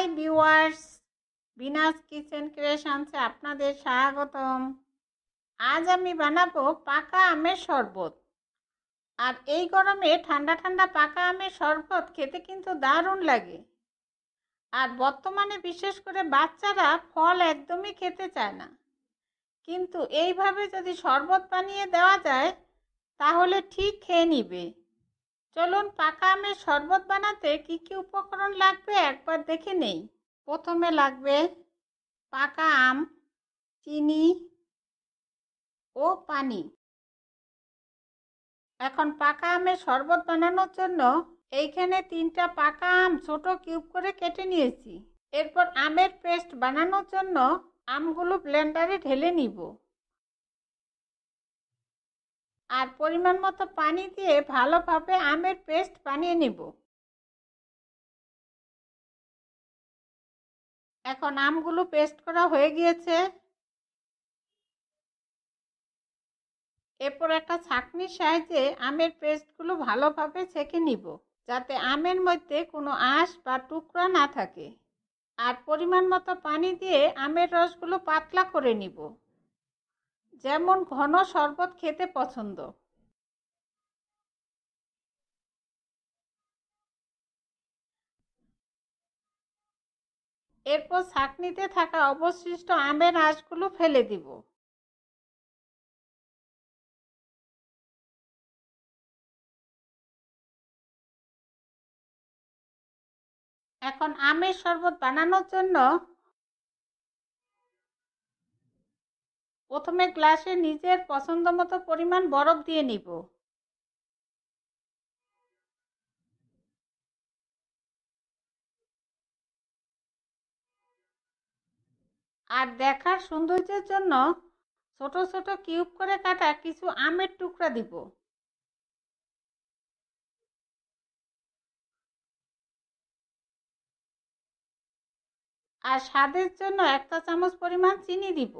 high viewers Bina's kitchen ক্রিয়েশনসে আপনাদের স্বাগতম আজ আমি বানাবো পাকা আমের শরবত আর এই গরমে ঠান্ডা ঠান্ডা পাকা আমের শরবত খেতে কিন্তু দারুণ লাগে আর বর্তমানে বিশেষ করে বাচ্চারা ফল একদমই খেতে চায় না কিন্তু এইভাবে যদি শরবত বানিয়ে দেওয়া যায় তাহলে ঠিক খেয়ে নিবে চলুন পাকা আমের শরবত বানাতে কি কি উপকরণ লাগবে একবার দেখে নেই প্রথমে লাগবে পাকা আম চিনি ও পানি এখন পাকা আমের শরবত বানানোর জন্য এইখানে তিনটা পাকা আম ছোট কিউব করে কেটে নিয়েছি এরপর আমের পেস্ট বানানোর জন্য আমগুলো ব্লেন্ডারে ঢেলে নিব আর পরিমাণ মতো পানি দিয়ে ভালোভাবে আমের পেস্ট বানিয়ে নিব এখন আমগুলো পেস্ট করা হয়ে গিয়েছে এরপর একটা ছাঁকনির সাহায্যে আমের পেস্টগুলো ভালোভাবে ছেঁকে নিব যাতে আমের মধ্যে কোনো আঁশ বা টুকরা না থাকে আর পরিমাণ মতো পানি দিয়ে আমের রসগুলো পাতলা করে নিব যেমন ঘন শরবত খেতে পছন্দ এরপর ছাঁকনিতে থাকা অবশিষ্ট আমের আঁশগুলো ফেলে দিব এখন আমের শরবত বানানোর জন্য প্রথমে গ্লাসে নিজের পছন্দ মতো পরিমাণ বরফ দিয়ে নিব আর দেখার সৌন্দর্যের জন্য ছোট ছোট কিউব করে কাটা কিছু আমের টুকরা দিব আর স্বাদের জন্য একটা চামচ পরিমাণ চিনি দিব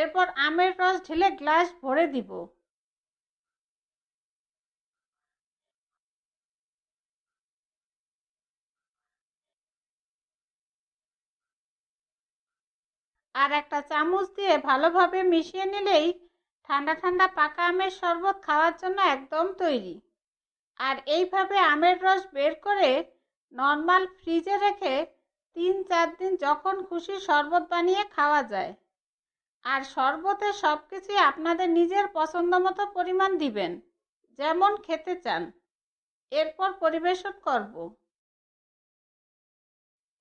এরপর আমের রস ঢেলে গ্লাস ভরে দিব আর একটা চামচ দিয়ে ভালোভাবে মিশিয়ে নিলেই ঠান্ডা ঠান্ডা পাকা আমের শরবত খাওয়ার জন্য একদম তৈরি আর এইভাবে আমের রস বের করে নর্মাল ফ্রিজে রেখে তিন চার দিন যখন খুশি শরবত বানিয়ে খাওয়া যায় আর শরবতে সব কিছুই আপনাদের নিজের পছন্দ মতো পরিমাণ দিবেন যেমন খেতে চান এরপর পরিবেশন করব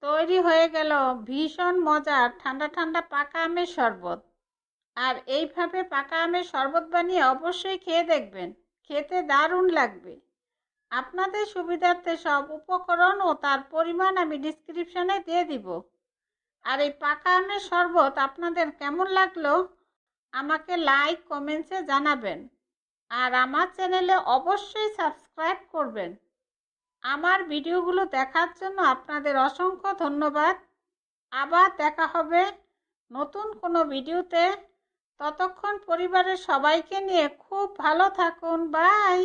তৈরি হয়ে গেল ভীষণ মজার ঠান্ডা ঠান্ডা পাকা আমের শরবত আর এইভাবে পাকা আমের শরবত বানিয়ে অবশ্যই খেয়ে দেখবেন খেতে দারুণ লাগবে আপনাদের সুবিধার্থে সব উপকরণ ও তার পরিমাণ আমি ডিসক্রিপশানে দিয়ে দিব আর এই পাকা আমের শরবত আপনাদের কেমন লাগলো আমাকে লাইক কমেন্টসে জানাবেন আর আমার চ্যানেলে অবশ্যই সাবস্ক্রাইব করবেন আমার ভিডিওগুলো দেখার জন্য আপনাদের অসংখ্য ধন্যবাদ আবার দেখা হবে নতুন কোনো ভিডিওতে ততক্ষণ পরিবারের সবাইকে নিয়ে খুব ভালো থাকুন বাই